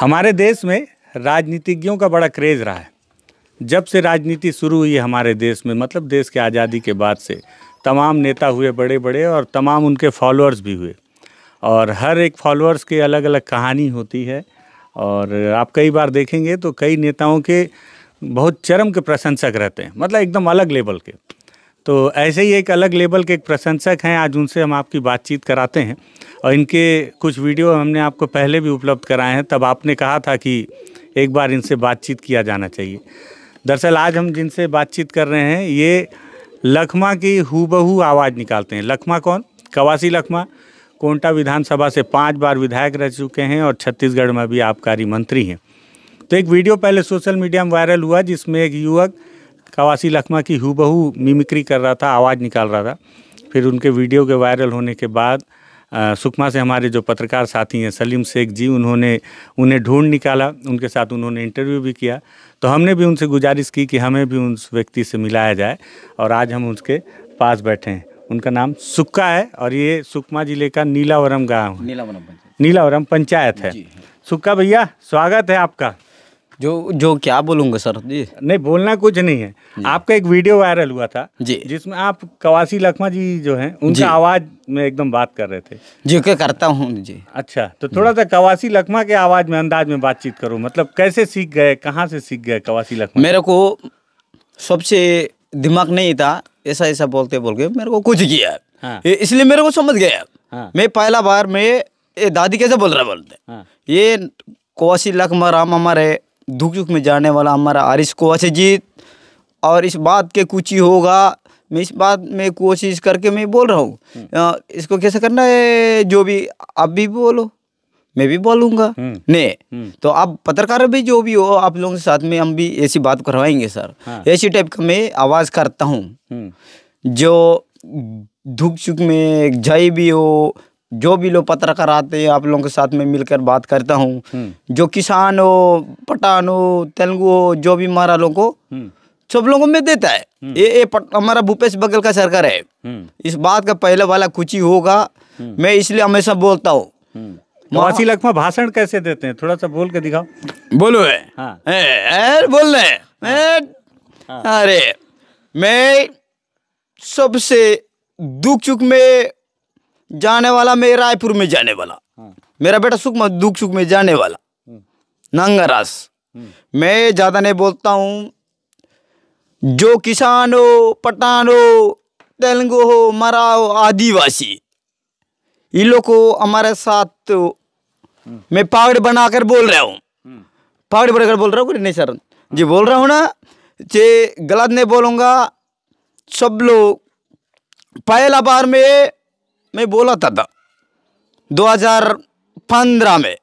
हमारे देश में राजनीतिज्ञों का बड़ा क्रेज़ रहा है जब से राजनीति शुरू हुई हमारे देश में मतलब देश के आज़ादी के बाद से तमाम नेता हुए बड़े बड़े और तमाम उनके फॉलोअर्स भी हुए और हर एक फॉलोअर्स के अलग अलग कहानी होती है और आप कई बार देखेंगे तो कई नेताओं के बहुत चरम के प्रशंसक रहते हैं मतलब एकदम अलग लेवल के तो ऐसे ही एक अलग लेवल के एक प्रशंसक हैं आज उनसे हम आपकी बातचीत कराते हैं और इनके कुछ वीडियो हमने आपको पहले भी उपलब्ध कराए हैं तब आपने कहा था कि एक बार इनसे बातचीत किया जाना चाहिए दरअसल आज हम जिनसे बातचीत कर रहे हैं ये लखमा की हुबहू आवाज़ निकालते हैं लखमा कौन कवासी लखमा कोंटा विधानसभा से पाँच बार विधायक रह चुके हैं और छत्तीसगढ़ में भी आबकारी मंत्री हैं तो एक वीडियो पहले सोशल मीडिया में वायरल हुआ जिसमें एक युवक कवासी लखमा की हूबहू मिमिक्री कर रहा था आवाज़ निकाल रहा था फिर उनके वीडियो के वायरल होने के बाद सुकमा से हमारे जो पत्रकार साथी हैं सलीम शेख जी उन्होंने उन्हें ढूंढ निकाला उनके साथ उन्होंने इंटरव्यू भी किया तो हमने भी उनसे गुजारिश की कि हमें भी उस व्यक्ति से मिलाया जाए और आज हम उसके पास बैठे हैं उनका नाम सुक्का है और ये सुकमा जिले का नीलावरम गाँव नीलावरम नीलावरम पंचायत है हाँ। सुक्का भैया स्वागत है आपका जो जो क्या बोलूँगा सर जी नहीं बोलना कुछ नहीं है आपका एक वीडियो वायरल हुआ था जी जिसमें आप कवासी लखमा जी जो हैं उनकी आवाज़ में एकदम बात कर रहे थे जी क्या करता हूँ जी अच्छा तो हम्म। थोड़ा सा कवासी लखमा के आवाज़ में अंदाज में बातचीत करो मतलब कैसे सीख गए कहाँ से सीख गए कवासी लखमा मेरे को सबसे दिमाग नहीं था ऐसा ऐसा बोलते बोल के मेरे को कुछ किया हाँ। इसलिए मेरे को समझ गया हाँ। मैं पहला बार ये दादी कैसे बोल रहा बोलते हाँ। ये कोसी लखमा राम हमारे धुक झुक में जाने वाला हमारा आरिश को अच्छे जीत और इस बात के कुछ ही होगा मैं इस बात में कोशिश करके मैं बोल रहा हूँ हम्म। इसको कैसे करना है जो भी आप भी बोलो मैं भी बोलूँगा हम्म। नहीं हम्म। तो आप पत्रकार भी जो भी हो आप लोगों के साथ में हम भी ऐसी बात करवाएंगे सर हाँ। ऐसी टाइप का मैं आवाज़ करता हूँ जो धुक चुक में जाई भी हो जो भी लोग पत्रकार आते हैं आप लोगों के साथ में मिलकर बात करता हूँ हम्म। जो किसान हो पठान हो तेलुगु हो जो भी हमारा लोग को हम्म। सब लोगों में देता है हम्म। ये ये हमारा भूपेश बघेल का सरकार है इस बात का पहले वाला कुछ ही होगा मैं इसलिए हमेशा बोलता हूँ मासी लखमा भाषण कैसे देते हैं थोड़ा सा बोल के दिखाओ बोलो है हाँ। ए, ए, बोल रहे हाँ। हाँ। अरे मैं सबसे दुख चुख में जाने वाला मैं रायपुर में जाने वाला हाँ। मेरा बेटा सुख में दुख सुख में जाने वाला हाँ। नंगा हाँ। मैं ज़्यादा नहीं बोलता हूँ जो किसान हो पठान हो तेलुगु हो मरा हो आदिवासी इन लोग को हमारे साथ मैं पहाड़ बनाकर बोल रहा हूँ पहाड़ बनाकर बोल रहा हूँ नहीं सर जी बोल रहा हूँ ना जे गलत नहीं बोलूँगा सब लोग पहला बार में मैं बोला था, था 2015 में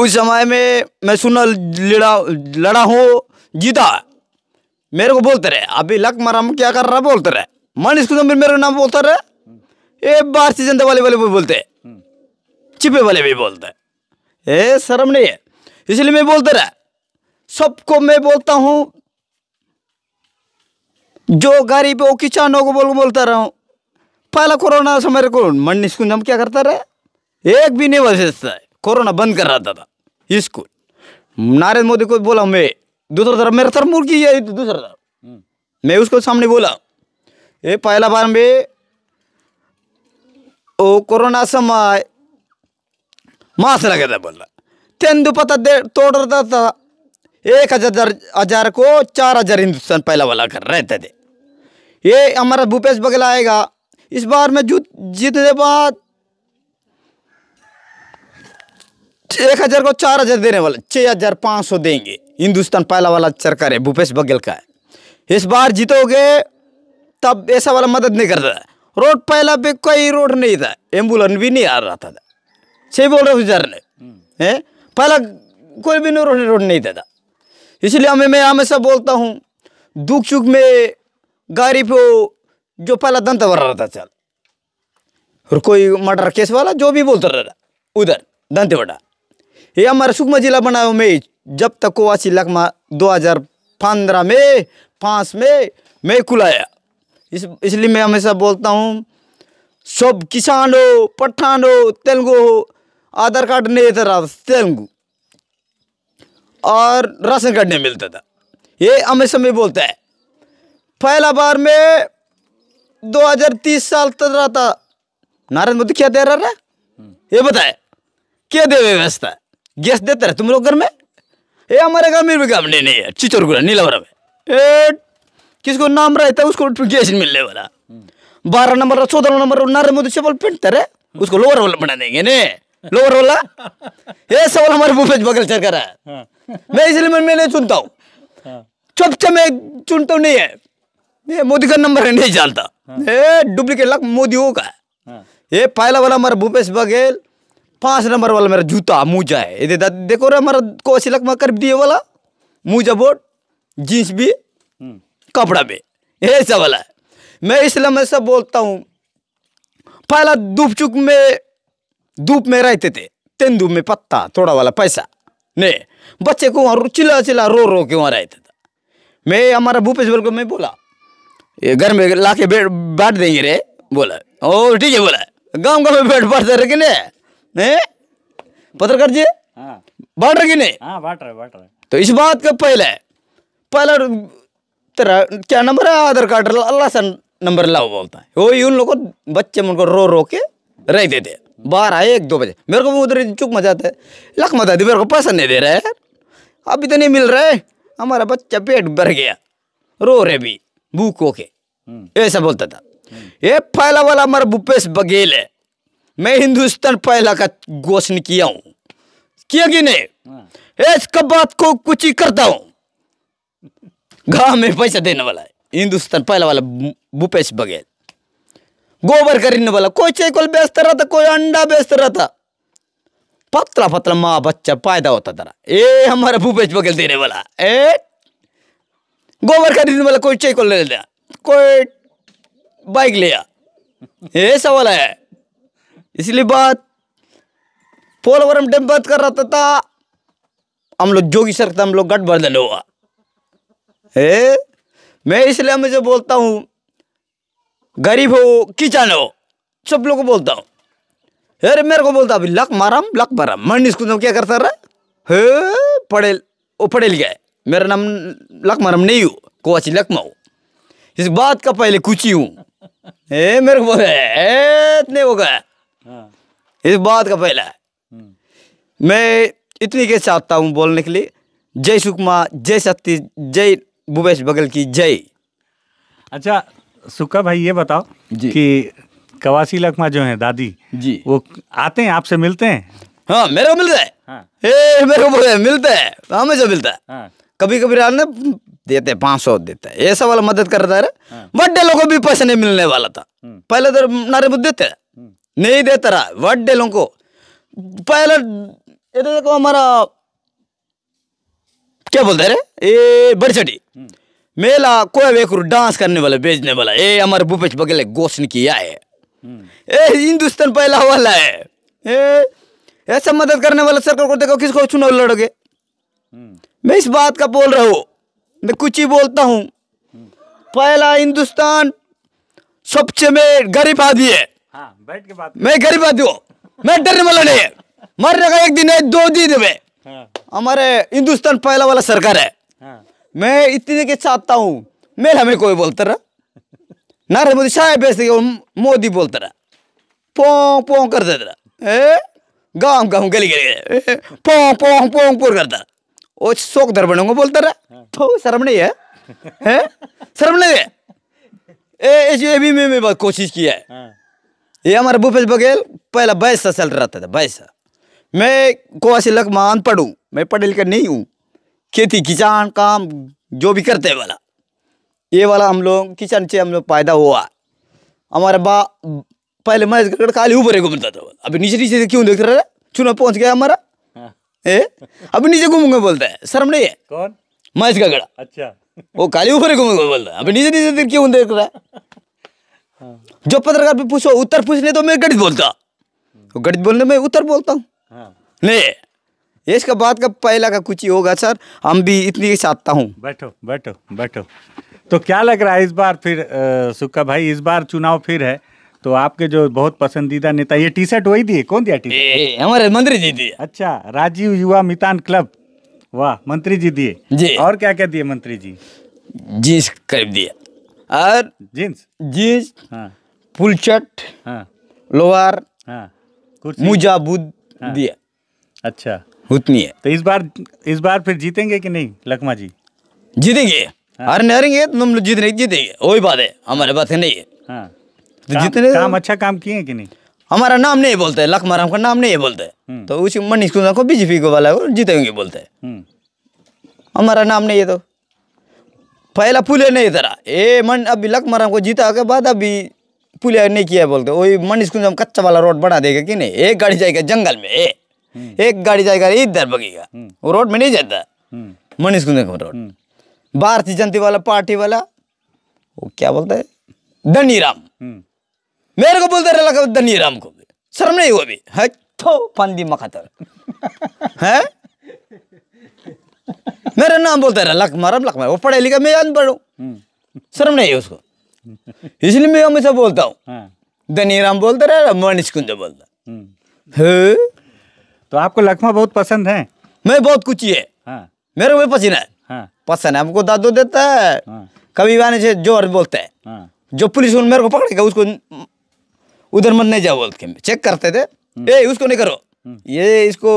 उस समय में मैं सुना लड़ा लड़ा हूँ जीता मेरे को बोलते रहे अभी लक मरम क्या कर रहा बोलते रहे मन स्कूल मेरे नाम बोलते रहे एक बार जनता वाले वाले भी बोलते चिपे वाले भी बोलते ए शर्म नहीं है इसलिए मैं बोलते रहे सबको मैं बोलता हूँ जो गरीब हो किसानों को बोल बोलता रहा हूँ पहला कोरोना समय को मंडी स्कूल हम क्या करता रहे एक भी नहीं बचता कोरोना बंद कर रहा था स्कूल नरेंद्र मोदी को बोला मैं दूसरा तरफ मेरा तरफ मुर्गी है तो दूसरा तरफ हम्म। मैं उसको सामने बोला ये पहला बार में ओ कोरोना समय मास्क लगे था बोला तेंदु पता दे तोड़ रहा था एक हजार हजार को चार हजार हिंदुस्तान पहला वाला कर रहे थे ये हमारा भूपेश बघेल आएगा इस बार में जूत जीतने बाद एक हज़ार को चार हज़ार देने वाले छः हज़ार पाँच सौ देंगे हिंदुस्तान पहला वाला सरकार है भूपेश बघेल का है इस बार जीतोगे तब ऐसा वाला मदद नहीं कर रहा रोड पहला पे कोई रोड नहीं था एम्बुलेंस भी नहीं आ रहा था सही बोल रहे हो सर ने पहला कोई भी रोड रोड नहीं था इसलिए हमें मैं हमेशा बोलता हूँ दुख चुख में गाड़ी पे जो पहला दंत भर रहा था चल और कोई मर्डर केस वाला जो भी बोलता रहा उधर दंत वडा ये हमारा सुकमा जिला बना में जब तक कोवासी लखमा दो हज़ार पंद्रह में पाँच में मैं कुलाया इस इसलिए मैं हमेशा बोलता हूँ सब किसान हो पठान हो तेलुगु हो आधार कार्ड नहीं था तेलुगु और राशन कार्ड नहीं मिलता था ये हमेशा मैं बोलता है पहला बार में 2030 साल तक रहता था नारायण मोदी क्या दे रहा है ये बताए क्या दे व्यवस्था गैस देते रहे तुम लोग घर में ये हमारे घर में भी काम नहीं है चिचोरगुड़ा नीलावरा में ए किसको नाम रहता उसको गैस मिलने वाला बारह नंबर चौदह नंबर नारायण मोदी चपल पहनते रहे उसको लोअर वाला बना देंगे ने लोअर वाला ये सवाल हमारे भूपेश बघेल रहा है मैं इसलिए मैं नहीं चुनता हूँ हाँ। चुपचाप मैं चुनता हूँ नहीं है मोदी का नंबर नहीं जानता डुप्लीकेट लग मोदियों का ये पहला वाला हमारा भूपेश बघेल पांच नंबर वाला मेरा जूता मूजा है ये देखो रे हमारा कोसी लग मकर दिए वाला मूजा बोट जींस भी हम्म। कपड़ा भी ये सब वाला है मैं इसलिए मैं सब बोलता हूँ पहला धूप चुक में धूप में रहते थे तेंदू में पत्ता थोड़ा वाला पैसा ने बच्चे को वहाँ चिल्ला चिल्ला रो रो के वहाँ रहते थे मैं हमारा भूपेश बल को मैं बोला ये घर में ला के बैठ बांट देंगे रे बोला ओ ठीक है बोला गाँव गाँव में बैठ बांटते रहे कि नहीं पत्रकार जी हाँ बांट रहे कि नहीं हाँ बांट रहे बांट रहे तो इस बात का पहले पहला तेरा क्या नंबर है आधार कार्ड अल्लाह से नंबर लाओ बोलता है वही उन लोगों को बच्चे उनको रो रो के रख देते बाहर आए एक दो बजे मेरे को उधर चुप आता है लख मजा दी मेरे को पैसा नहीं दे रहा है अभी तो नहीं मिल रहा है हमारा बच्चा पेट भर गया रो रहे भी बुक ओके हम्म। ऐसा बोलता था ये पहला वाला हमारा भूपेश बघेल है मैं हिंदुस्तान पहला का घोषण किया हूँ किया कि नहीं इसका हाँ। बात को कुछ ही करता हूँ गांव में पैसा देने वाला है हिंदुस्तान पहला वाला भूपेश बघेल गोबर खरीदने वाला कोई चेकल बेचता रहता कोई अंडा बेचता रहता पतला पतला माँ बच्चा पैदा होता था ये हमारा भूपेश बघेल देने वाला ए गोबर खरीदने वाला कोई चेकल ले लिया कोई बाइक लिया ये सवाल है इसलिए बात पोलवरम डैम बात कर रहा था हम लोग जोगी सर हम लोग गठबंधन हुआ हे मैं इसलिए मुझे बोलता हूँ गरीब हो किचन हो सब लोग को बोलता हूँ अरे मेरे को बोलता अभी लक माराम लक माराम मन स्कूल क्या करता रहा है पढ़े वो पढ़े लिखा है मेरा नाम नाम नहीं हूँ लकमा लकमाऊ इस बात का पहले कुची हूँ मेरे को इतने हो गए हाँ। इस बात का पहला हम्म। मैं इतनी के आता हूँ बोलने के लिए जय सुकमा जय शक्ति जय भूपेश बगल की जय अच्छा सुखा भाई ये बताओ कि कवासी लखमा जो है दादी जी वो आते हैं आपसे मिलते हैं हाँ मेरे को मिलता है हाँ। ए, मेरे को मिलता है हमेशा मिलता है हाँ। कभी कभी रात ने देते पांच सौ देते ये सब वाला मदद कर रहा है हाँ। बर्थडे लोगों को भी पैसे नहीं मिलने वाला था हम्म। पहले तो नारे बुद्ध देते हम्म। नहीं देता रहा बर्थडे लोगों को पहले ये तो देखो हमारा क्या बोलते रे ये बड़ी चटी मेला कोई वेकुर डांस करने वाला बेचने वाला ये हमारे भूपेश बघेल घोषण किया है ये हम्म। हिंदुस्तान पहला वाला है ये सब मदद करने वाला सरकार को देखो किसको चुनाव लड़ोगे मैं इस बात का बोल रहा हूँ मैं कुछ ही बोलता हूँ पहला हिंदुस्तान सबसे में गरीब आदमी है हाँ, बैठ के बात मैं गरीब आदमी हूँ मैं डरने वाला नहीं है मर रहेगा एक दिन है दो दिन में हाँ। हमारे हिंदुस्तान पहला वाला सरकार है हाँ। मैं इतने के चाहता हूँ मेरे हमें कोई बोलता रहा नरेंद्र मोदी साहब बेचते मोदी बोलता रहा पों पों कर देता रहा गाँव गाँव गली गली पों पों पों पों करता ओ शोक दर्पण को बोलता रहा हाँ। तो शर्म नहीं है शर्म नहीं है ए ये भी मैं बहुत कोशिश किया है हाँ। ये हमारे भूपेश बघेल पहला बैसा चल रहता था बैसा मैं को ऐसे लग मान पढ़ू मैं पढ़े लिखे नहीं हूँ खेती किसान काम जो भी करते वाला ये वाला हम लोग किसान से हम लोग फायदा हुआ हमारे बा पहले मैं खाली ऊपर घूमता था अभी नीचे नीचे से क्यों देख रहा है चुनाव पहुँच गया हमारा अभी नीचे घूमूंगा बोलता है शर्म नहीं है कौन महेश का गड़ा अच्छा वो काली ऊपर घूमूंगा बोलता है अभी नीचे नीचे क्यों देख रहा है हाँ। जो पत्रकार भी पूछो उत्तर पूछने तो मैं गणित बोलता तो गणित बोलने में उत्तर बोलता हूँ हाँ। नहीं इसका बात का पहला का कुछ ही होगा सर हम भी इतनी चाहता हूँ बैठो बैठो बैठो तो क्या लग रहा है इस बार फिर सुक्का भाई इस बार चुनाव फिर है तो आपके जो बहुत पसंदीदा नेता ये टी शर्ट वही दिए कौन दिया टी शर्ट हमारे मंत्री जी दिए अच्छा राजीव युवा मितान क्लब वाह मंत्री जी दिए जी और क्या क्या दिए मंत्री जी जींस करीब दिया और जींस जींस हाँ फुल शर्ट हाँ लोअर हाँ मुजा बुद्ध हाँ, दिया अच्छा उतनी है तो इस बार इस बार फिर जीतेंगे कि नहीं लकमा जी जीतेंगे हाँ। हार नहीं हारेंगे तो हम लोग जीत नहीं जीतेंगे वही बात है हमारे बात है नहीं है हाँ तो जितने काम अच्छा काम किए कि नहीं हमारा नाम नहीं बोलते लखमाराम का नाम नहीं बोलते हम्म। तो उसी मनीष कुमार को बीजेपी को वाला जीतेंगे बोलते हम्म। हमारा नाम नहीं है तो पहला पुलिया नहीं तरह ए मन अभी लखमाराम को जीता के बाद अभी पुलिया नहीं किया बोलते वही मनीष कुंजाम कच्चा वाला रोड बना देगा कि नहीं एक गाड़ी जाएगा जंगल में ए, हम्म। एक गाड़ी जाएगा इधर बगेगा वो रोड में नहीं जाता मनीष का रोड भारतीय जनता वाला पार्टी वाला वो क्या बोलता है धनी राम मेरे को बोलते रहा धनी राम को भी शर्म नहीं हुआ भी है तो फंदी मखातर है मेरा नाम बोलते रहा लक मरम लक मारा वो पढ़े लिखा मैं अनपढ़ हूँ शर्म नहीं है उसको इसलिए मैं हमेशा बोलता हूँ हाँ। धनी राम बोलते रहा मनीष कुंज बोलता हम्म। है तो आपको लखमा बहुत पसंद है मैं बहुत कुछ ही है हाँ। मेरे को भी पसीना है हाँ। पसंद है हमको दादू देता है हाँ। कभी वाने से जोर बोलता है हाँ। जो पुलिस मेरे को पकड़ेगा उसको उधर मत नहीं जाओ बोलते चेक करते थे हम्म। ए उसको नहीं करो हम्म। ये इसको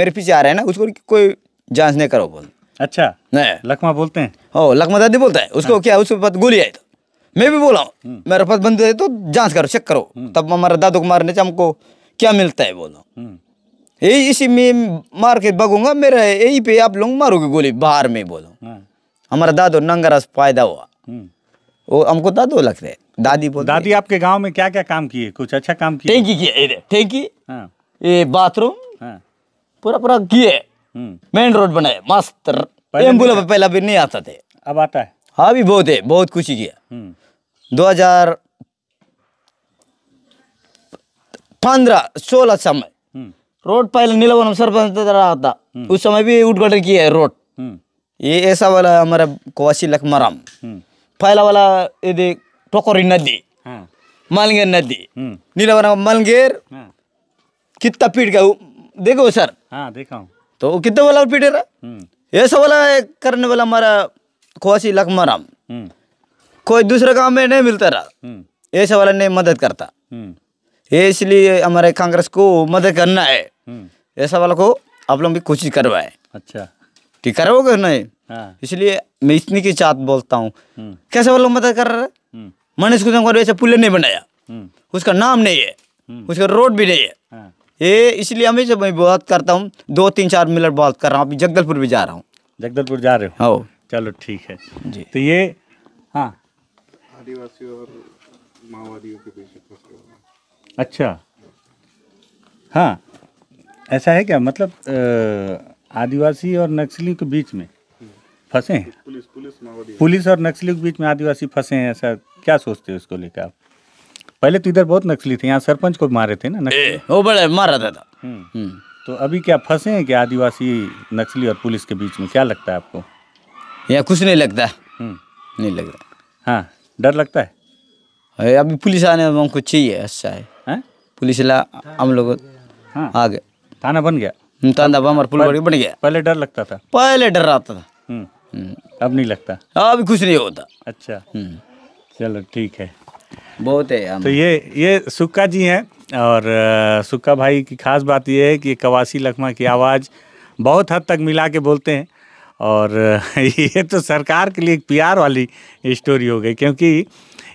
मेरे पीछे आ रहा है ना उसको कोई जांच नहीं करो बोल अच्छा नहीं लखमा बोलते हैं हो लखमा दादी बोलता है उसको हाँ। क्या उसके पास गोली आई तो मैं भी बोला हूँ हम्म। मेरे पास बंद है तो जांच करो चेक करो तब हमारे दादू को मारने से हमको क्या मिलता है बोलो यही इसी में मार के भगूंगा मेरा यही पे आप लोग मारोगे गोली बाहर में बोलो हाँ। हमारा दादू नंगरा फायदा हुआ वो हमको दा दो लाख रहे दादी बोल दादी आपके गांव में क्या क्या काम किए कुछ अच्छा काम किए टैंकी किए टैंकी हाँ। ये बाथरूम हाँ। पूरा पूरा किए हम्म। मेन रोड बनाए मस्त एम्बुल पहला भी नहीं आता थे अब आता है हाँ भी बहुत है बहुत कुछ ही किया हम्म। दो हजार पंद्रह सोलह समय हम्म। रोड पहले नीलवन सरपंच रहा था उस समय भी उद्घाटन किया है रोड ये ऐसा वाला हमारा कोवासी लखमाराम पहला वाला ये दे टोकरी नदी मालगेर नदी नीला वाला मालगेर कितना पीट गया देखो सर हाँ देखा हूँ तो कितना वाला पीट रहा ये सब वाला करने वाला हमारा खुआसी लखमाराम कोई दूसरा काम में नहीं मिलता रहा ये सब वाला नहीं मदद करता ये इसलिए हमारे कांग्रेस को मदद करना है ऐसा वाला को आप लोग भी कोशिश करवाए अच्छा ठीक करोगे नहीं इसलिए मैं इतनी की चात बोलता हूँ हम्म। कैसे वो लोग मदद कर रहे मैंने मनीष ऐसे पुल नहीं बनाया हम्म। उसका नाम नहीं है हम्म। उसका रोड भी नहीं है हाँ। ये इसलिए हमेशा मैं बात करता हूँ दो तीन चार मिनट बात कर रहा हूँ अभी जगदलपुर भी जा रहा हूँ जगदलपुर जा रहे हो हाँ। चलो ठीक है जी तो ये हाँ आदिवासी और माओवादियों के बीच अच्छा हाँ ऐसा है क्या मतलब आदिवासी और नक्सली के बीच में फंसे हैं पुलिस पुलिस पुलिस और नक्सली के बीच में आदिवासी फंसे हैं ऐसा क्या सोचते हो उसको लेकर आप पहले तो इधर बहुत नक्सली थे यहाँ सरपंच को मारे थे ना ए, वो बड़े मारा था, था। हम्म। हम्म। तो अभी क्या फंसे हैं क्या आदिवासी नक्सली और पुलिस के बीच में क्या लगता है आपको यहाँ कुछ नहीं लगता हम्म। नहीं लग रहा हाँ डर लगता है अभी पुलिस आने में कुछ चाहिए अच्छा है, पुलिस ला हम लोग हाँ। आ गए थाना बन गया थाना पुल बन गया पहले डर लगता था पहले डर रहा था हम्म, अब नहीं लगता अब कुछ नहीं होता अच्छा चलो ठीक है बहुत है तो ये ये सुक्का जी हैं और सुक्का भाई की खास बात ये है कि कवासी लखमा की आवाज़ बहुत हद तक मिला के बोलते हैं और ये तो सरकार के लिए एक प्यार वाली स्टोरी हो गई क्योंकि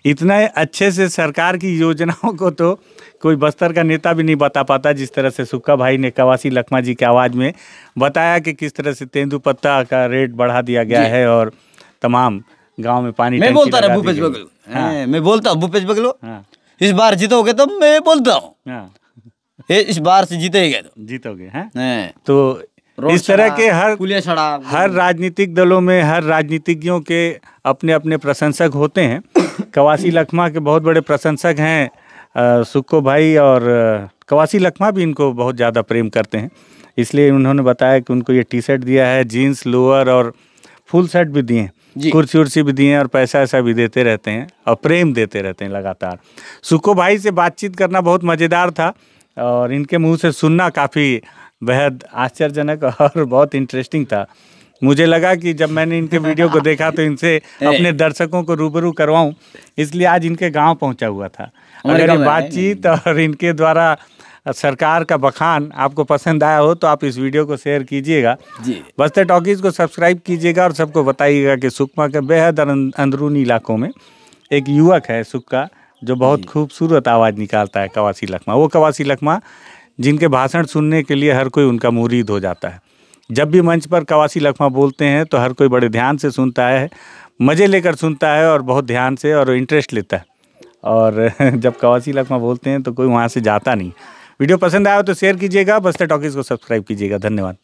इतना अच्छे से सरकार की योजनाओं को तो कोई बस्तर का नेता भी नहीं बता पाता जिस तरह से सुक्का भाई ने कवासी लखमा जी की आवाज़ में बताया कि किस तरह से तेंदुपत्ता का रेट बढ़ा दिया गया है और तमाम गांव में पानी मैं बोलता रहा भूपेश बगलो हाँ। मैं बोलता हूँ भूपेश बगलो हाँ। इस बार जीतोगे तो मैं बोलता हूँ हाँ। इस बार से जीतेगा तो जीतोगे तो इस तरह के हर हर राजनीतिक दलों में हर राजनीतिज्ञों के अपने अपने प्रशंसक होते हैं कवासी लखमा के बहुत बड़े प्रशंसक हैं सुक्को भाई और कवासी लखमा भी इनको बहुत ज़्यादा प्रेम करते हैं इसलिए उन्होंने बताया कि उनको ये टी शर्ट दिया है जीन्स लोअर और फुल शर्ट भी दिए कुर्सी उर्सी भी दिए और पैसा ऐसा भी देते रहते हैं और प्रेम देते रहते हैं लगातार सुक्को भाई से बातचीत करना बहुत मज़ेदार था और इनके मुंह से सुनना काफ़ी बेहद आश्चर्यजनक और बहुत इंटरेस्टिंग था मुझे लगा कि जब मैंने इनके वीडियो को देखा तो इनसे अपने दर्शकों को रूबरू करवाऊं इसलिए आज इनके गांव पहुंचा हुआ था अगर ये बातचीत और इनके द्वारा सरकार का बखान आपको पसंद आया हो तो आप इस वीडियो को शेयर कीजिएगा बस्ते टॉकीज़ को सब्सक्राइब कीजिएगा और सबको बताइएगा कि सुकमा के बेहद अंदरूनी इलाकों में एक युवक है सुक्का जो बहुत खूबसूरत आवाज़ निकालता है कवासी लखमा वो कवासी लखमा जिनके भाषण सुनने के लिए हर कोई उनका मुरीद हो जाता है जब भी मंच पर कवासी लखमा बोलते हैं तो हर कोई बड़े ध्यान से सुनता है मज़े लेकर सुनता है और बहुत ध्यान से और इंटरेस्ट लेता है और जब कवासी लखमा बोलते हैं तो कोई वहाँ से जाता नहीं वीडियो पसंद आया तो शेयर कीजिएगा बस्ते टॉकीज़ को सब्सक्राइब कीजिएगा धन्यवाद